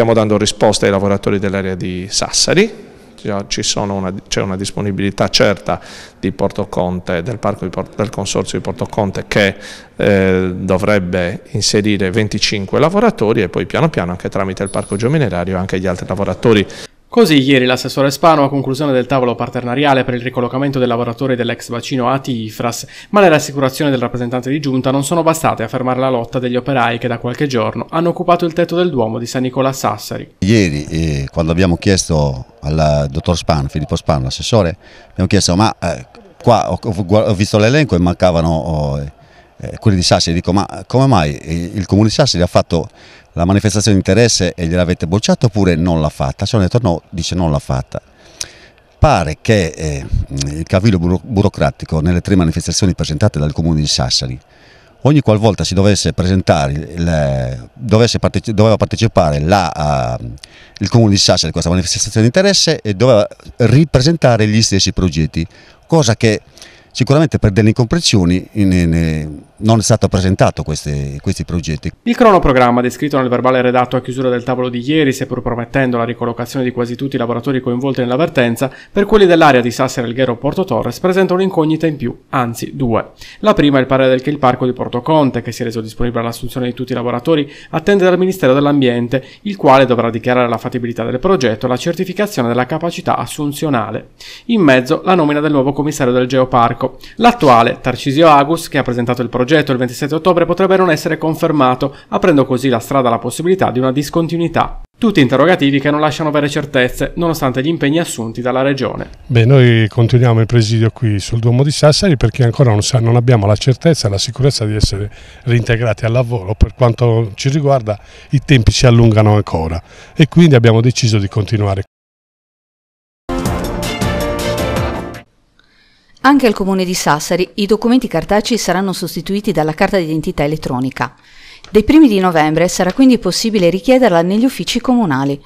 stiamo dando risposta ai lavoratori dell'area di Sassari, c'è una, una disponibilità certa di Conte, del, di Porto, del, consorzio di Portoconte che eh, dovrebbe inserire 25 lavoratori e poi piano piano anche tramite il parco giominerario anche gli altri lavoratori. Così ieri l'assessore Spano a conclusione del tavolo partenariale per il ricollocamento dei lavoratori dell'ex bacino ATI IFRAS, ma le rassicurazioni del rappresentante di giunta non sono bastate a fermare la lotta degli operai che da qualche giorno hanno occupato il tetto del Duomo di San Nicola Sassari. Ieri eh, quando abbiamo chiesto al dottor Spano, Filippo Spano, l'assessore, abbiamo chiesto ma eh, qua ho, ho, visto l'elenco e mancavano... Oh, eh, eh, quelli di Sassari, dico ma come mai il comune di Sassari ha fatto la manifestazione di interesse e gliel'avete bocciata oppure non l'ha fatta? Ci hanno detto no, dice non l'ha fatta. Pare che eh, il cavillo buro burocratico nelle tre manifestazioni presentate dal comune di Sassari ogni qualvolta si dovesse presentare, le, dovesse parteci doveva partecipare la, uh, il comune di Sassari a questa manifestazione di interesse e doveva ripresentare gli stessi progetti, cosa che sicuramente per delle incomprensioni in, in, non è stato presentato queste, questi progetti. Il cronoprogramma descritto nel verbale redatto a chiusura del tavolo di ieri, seppur promettendo la ricollocazione di quasi tutti i lavoratori coinvolti nell'avvertenza, per quelli dell'area di Sassera Alghero Porto Torres presenta un'incognita in più, anzi due. La prima è il parere del che il parco di Porto Conte, che si è reso disponibile all'assunzione di tutti i lavoratori, attende dal Ministero dell'Ambiente, il quale dovrà dichiarare la fattibilità del progetto e la certificazione della capacità assunzionale. In mezzo la nomina del nuovo commissario del Geoparco, l'attuale Tarcisio Agus, che ha presentato il progetto progetto il 27 ottobre potrebbe non essere confermato, aprendo così la strada alla possibilità di una discontinuità. Tutti interrogativi che non lasciano vere certezze, nonostante gli impegni assunti dalla Regione. Beh, noi continuiamo il presidio qui sul Duomo di Sassari perché ancora non, sa, non abbiamo la certezza e la sicurezza di essere reintegrati al lavoro. Per quanto ci riguarda, i tempi si allungano ancora e quindi abbiamo deciso di continuare. Anche al comune di Sassari i documenti cartacei saranno sostituiti dalla carta d'identità elettronica. Dai primi di novembre sarà quindi possibile richiederla negli uffici comunali.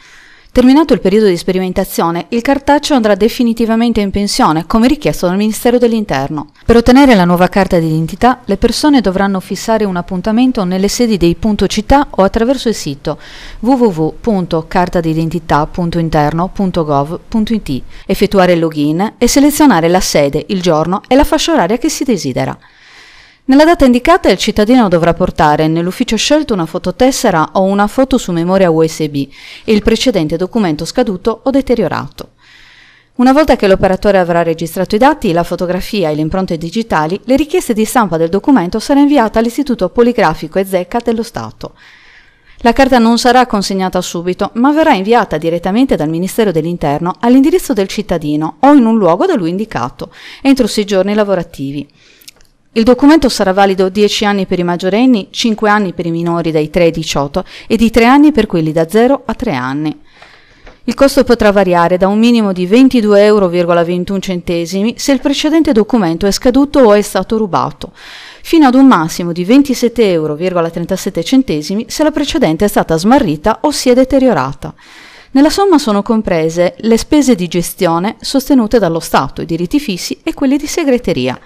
Terminato il periodo di sperimentazione, il cartaccio andrà definitivamente in pensione, come richiesto dal Ministero dell'Interno. Per ottenere la nuova carta d'identità, le persone dovranno fissare un appuntamento nelle sedi dei punto città o attraverso il sito www.cartadidentità.interno.gov.it, effettuare il login e selezionare la sede, il giorno e la fascia oraria che si desidera. Nella data indicata il cittadino dovrà portare nell'ufficio scelto una fototessera o una foto su memoria USB e il precedente documento scaduto o deteriorato. Una volta che l'operatore avrà registrato i dati, la fotografia e le impronte digitali, le richieste di stampa del documento sarà inviata all'Istituto Poligrafico e Zecca dello Stato. La carta non sarà consegnata subito, ma verrà inviata direttamente dal Ministero dell'Interno all'indirizzo del cittadino o in un luogo da lui indicato, entro sei giorni lavorativi. Il documento sarà valido 10 anni per i maggiorenni, 5 anni per i minori dai 3 ai 18 e di 3 anni per quelli da 0 a 3 anni. Il costo potrà variare da un minimo di 22,21 euro se il precedente documento è scaduto o è stato rubato, fino ad un massimo di 27,37 euro se la precedente è stata smarrita o si è deteriorata. Nella somma sono comprese le spese di gestione sostenute dallo Stato, i diritti fissi e quelli di segreteria.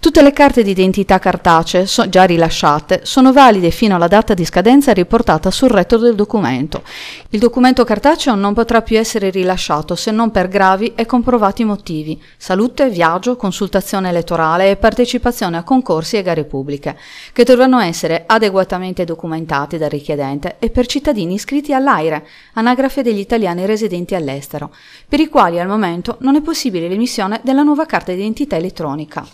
Tutte le carte d'identità cartacee, so, già rilasciate, sono valide fino alla data di scadenza riportata sul retro del documento. Il documento cartaceo non potrà più essere rilasciato se non per gravi e comprovati motivi, salute, viaggio, consultazione elettorale e partecipazione a concorsi e gare pubbliche, che dovranno essere adeguatamente documentati dal richiedente e per cittadini iscritti all'AIRE, anagrafe degli italiani residenti all'estero, per i quali al momento non è possibile l'emissione della nuova carta d'identità elettronica.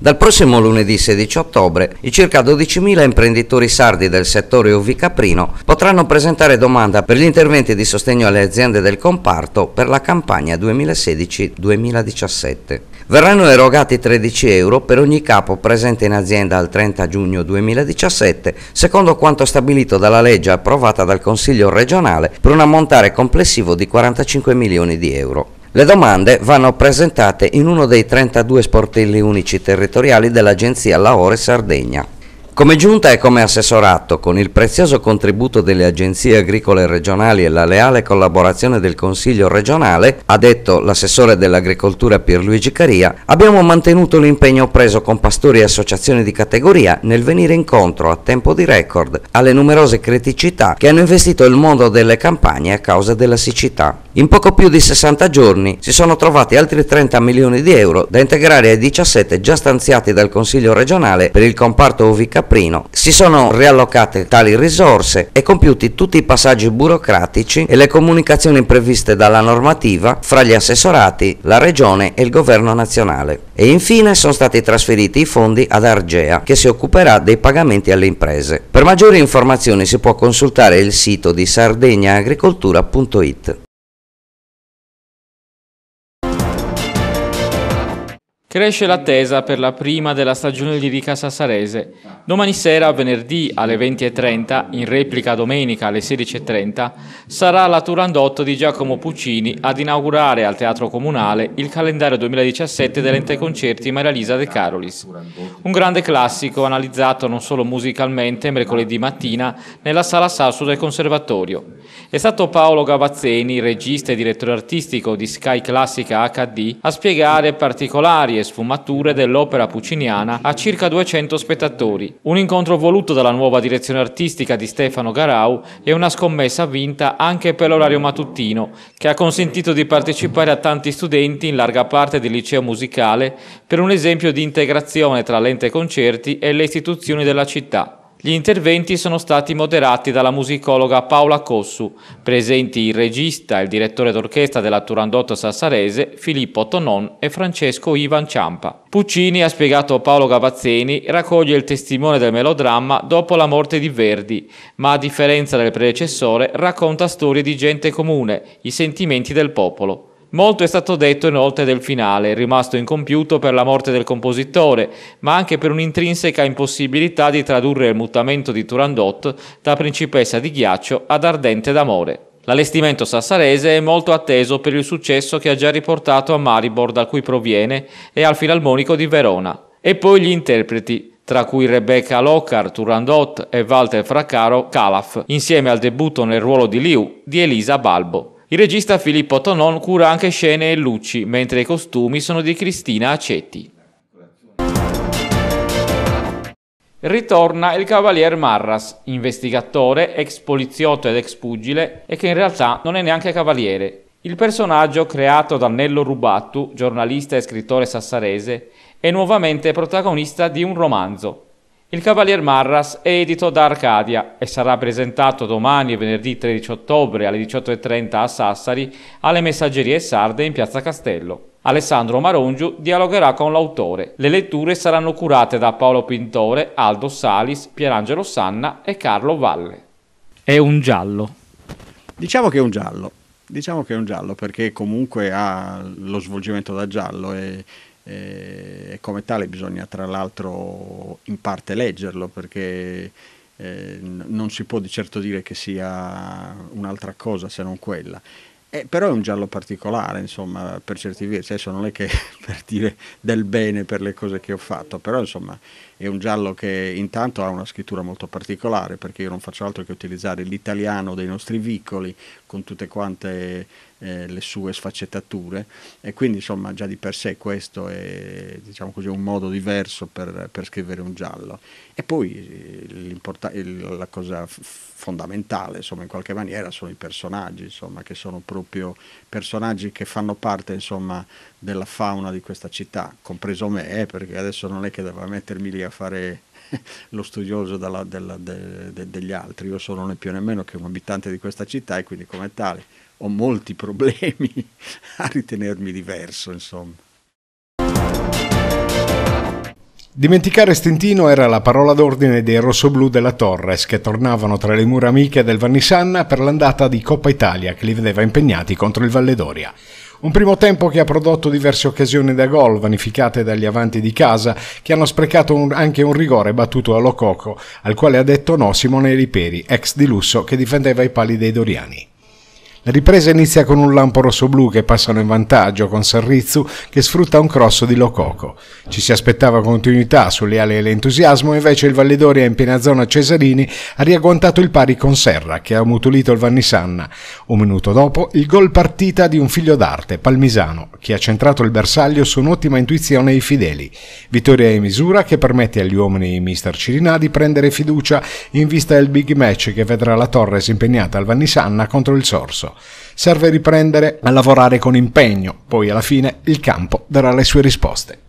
Dal prossimo lunedì 16 ottobre i circa 12.000 imprenditori sardi del settore UV Caprino potranno presentare domanda per gli interventi di sostegno alle aziende del comparto per la campagna 2016-2017. Verranno erogati 13 euro per ogni capo presente in azienda al 30 giugno 2017 secondo quanto stabilito dalla legge approvata dal Consiglio regionale per un ammontare complessivo di 45 milioni di euro. Le domande vanno presentate in uno dei 32 sportelli unici territoriali dell'Agenzia Lahore Sardegna. Come giunta e come assessorato, con il prezioso contributo delle agenzie agricole regionali e la leale collaborazione del Consiglio regionale, ha detto l'assessore dell'agricoltura Pierluigi Caria, abbiamo mantenuto l'impegno preso con pastori e associazioni di categoria nel venire incontro a tempo di record alle numerose criticità che hanno investito il mondo delle campagne a causa della siccità. In poco più di 60 giorni si sono trovati altri 30 milioni di euro da integrare ai 17 già stanziati dal Consiglio regionale per il comparto Ovi Caprino. Si sono riallocate tali risorse e compiuti tutti i passaggi burocratici e le comunicazioni previste dalla normativa fra gli assessorati, la regione e il governo nazionale. E infine sono stati trasferiti i fondi ad Argea che si occuperà dei pagamenti alle imprese. Per maggiori informazioni si può consultare il sito di sardegnaagricoltura.it. Cresce l'attesa per la prima della stagione lirica sassarese. Domani sera, venerdì alle 20.30, in replica domenica alle 16.30, sarà la Turandotto di Giacomo Puccini ad inaugurare al Teatro Comunale il calendario 2017 dell'ente concerti Maria Lisa De Carolis. Un grande classico analizzato non solo musicalmente mercoledì mattina nella Sala Sasso del Conservatorio. È stato Paolo Gavazzeni, regista e direttore artistico di Sky Classica HD, a spiegare particolari varie sfumature dell'opera pucciniana a circa 200 spettatori. Un incontro voluto dalla nuova direzione artistica di Stefano Garau e una scommessa vinta anche per l'orario mattutino, che ha consentito di partecipare a tanti studenti in larga parte del liceo musicale per un esempio di integrazione tra l'ente concerti e le istituzioni della città. Gli interventi sono stati moderati dalla musicologa Paola Cossu, presenti il regista e il direttore d'orchestra della Turandotto Sassarese Filippo Tonon e Francesco Ivan Ciampa. Puccini, ha spiegato Paolo Gavazzini, raccoglie il testimone del melodramma dopo la morte di Verdi, ma a differenza del predecessore racconta storie di gente comune, i sentimenti del popolo. Molto è stato detto inoltre del finale, rimasto incompiuto per la morte del compositore, ma anche per un'intrinseca impossibilità di tradurre il mutamento di Turandot da principessa di ghiaccio ad ardente d'amore. L'allestimento sassarese è molto atteso per il successo che ha già riportato a Maribor da cui proviene e al Filarmonico di Verona. E poi gli interpreti, tra cui Rebecca Lockhart, Turandot e Walter Fraccaro Calaf, insieme al debutto nel ruolo di Liu di Elisa Balbo. Il regista Filippo Tonon cura anche scene e luci, mentre i costumi sono di Cristina Acetti. Ritorna il cavalier Marras, investigatore, ex poliziotto ed ex pugile, e che in realtà non è neanche cavaliere. Il personaggio creato da Nello Rubattu, giornalista e scrittore sassarese, è nuovamente protagonista di un romanzo, il Cavalier Marras è edito da Arcadia e sarà presentato domani venerdì 13 ottobre alle 18.30 a Sassari alle messaggerie sarde in Piazza Castello. Alessandro Marongiu dialogherà con l'autore. Le letture saranno curate da Paolo Pintore, Aldo Salis, Pierangelo Sanna e Carlo Valle. È un giallo. Diciamo che è un giallo. Diciamo che è un giallo perché comunque ha lo svolgimento da giallo e eh, e come tale bisogna tra l'altro in parte leggerlo perché eh, non si può di certo dire che sia un'altra cosa se non quella. Eh, però è un giallo particolare, insomma, per certi versi, adesso non è che per dire del bene per le cose che ho fatto, però insomma è un giallo che intanto ha una scrittura molto particolare, perché io non faccio altro che utilizzare l'italiano dei nostri vicoli con tutte quante eh, le sue sfaccettature e quindi insomma già di per sé questo è diciamo così, un modo diverso per, per, scrivere un giallo. E poi eh, la cosa fondamentale insomma in qualche maniera sono i personaggi insomma che sono proprio personaggi che fanno parte insomma della fauna di questa città, compreso me eh, perché adesso non è che devo mettermi lì a fare lo studioso dalla, della, de, de, degli altri, io sono né più né meno che un abitante di questa città e quindi come tale ho molti problemi a ritenermi diverso, insomma. Dimenticare Stentino era la parola d'ordine dei rossoblù della Torres che tornavano tra le mura amiche del Vannisanna per l'andata di Coppa Italia che li vedeva impegnati contro il Valledoria. Un primo tempo che ha prodotto diverse occasioni da gol, vanificate dagli avanti di casa, che hanno sprecato un, anche un rigore battuto a Lococo, al quale ha detto no Simone Riperi, ex di Lusso, che difendeva i pali dei Doriani. La ripresa inizia con un lampo rosso-blu che passano in vantaggio con Sarrizzu che sfrutta un cross di Lococo. Ci si aspettava continuità sulle ali e l'entusiasmo, invece il Valledoria in piena zona Cesarini ha riagguantato il pari con Serra che ha mutulito il Vannisanna. Un minuto dopo il gol partita di un figlio d'arte, Palmisano, che ha centrato il bersaglio su un'ottima intuizione ai fedeli. Vittoria di misura che permette agli uomini di mister Cirinà di prendere fiducia in vista del big match che vedrà la Torres impegnata al Vannisanna contro il Sorso. Serve riprendere a lavorare con impegno, poi alla fine il campo darà le sue risposte.